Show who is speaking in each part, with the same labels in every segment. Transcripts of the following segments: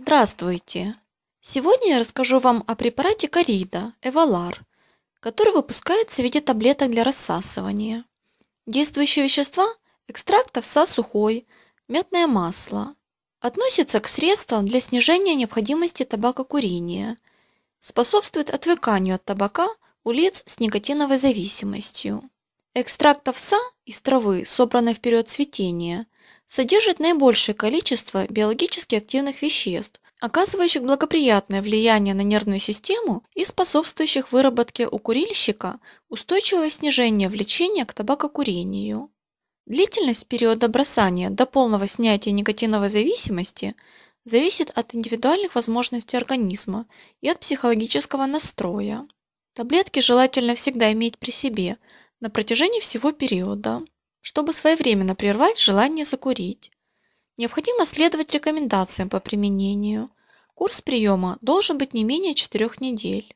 Speaker 1: Здравствуйте! Сегодня я расскажу вам о препарате Корида Эвалар, который выпускается в виде таблеток для рассасывания. Действующие вещества – экстракт овса сухой, мятное масло. Относится к средствам для снижения необходимости табакокурения. Способствует отвыканию от табака у лиц с никотиновой зависимостью. Экстракт овса из травы, собранной в период цветения – содержит наибольшее количество биологически активных веществ, оказывающих благоприятное влияние на нервную систему и способствующих выработке у курильщика устойчивого снижения влечения к табакокурению. Длительность периода бросания до полного снятия никотиновой зависимости зависит от индивидуальных возможностей организма и от психологического настроя. Таблетки желательно всегда иметь при себе на протяжении всего периода чтобы своевременно прервать желание закурить. Необходимо следовать рекомендациям по применению. Курс приема должен быть не менее 4 недель.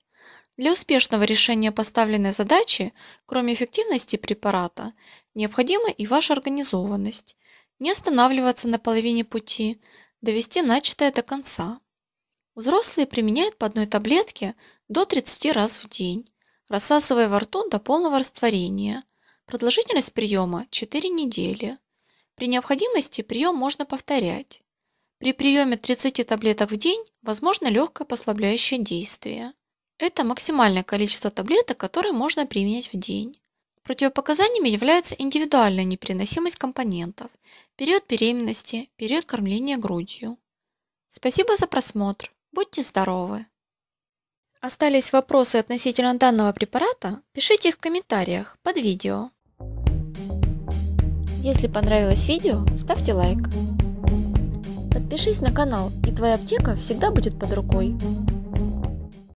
Speaker 1: Для успешного решения поставленной задачи, кроме эффективности препарата, необходима и ваша организованность. Не останавливаться на половине пути, довести начатое до конца. Взрослые применяют по одной таблетке до 30 раз в день, рассасывая во рту до полного растворения. Продолжительность приема 4 недели. При необходимости прием можно повторять. При приеме 30 таблеток в день возможно легкое послабляющее действие. Это максимальное количество таблеток, которые можно применять в день. Противопоказаниями является индивидуальная непереносимость компонентов, период беременности, период кормления грудью. Спасибо за просмотр. Будьте здоровы! Остались вопросы относительно данного препарата? Пишите их в комментариях под видео. Если понравилось видео, ставьте лайк. Подпишись на канал, и твоя аптека всегда будет под рукой.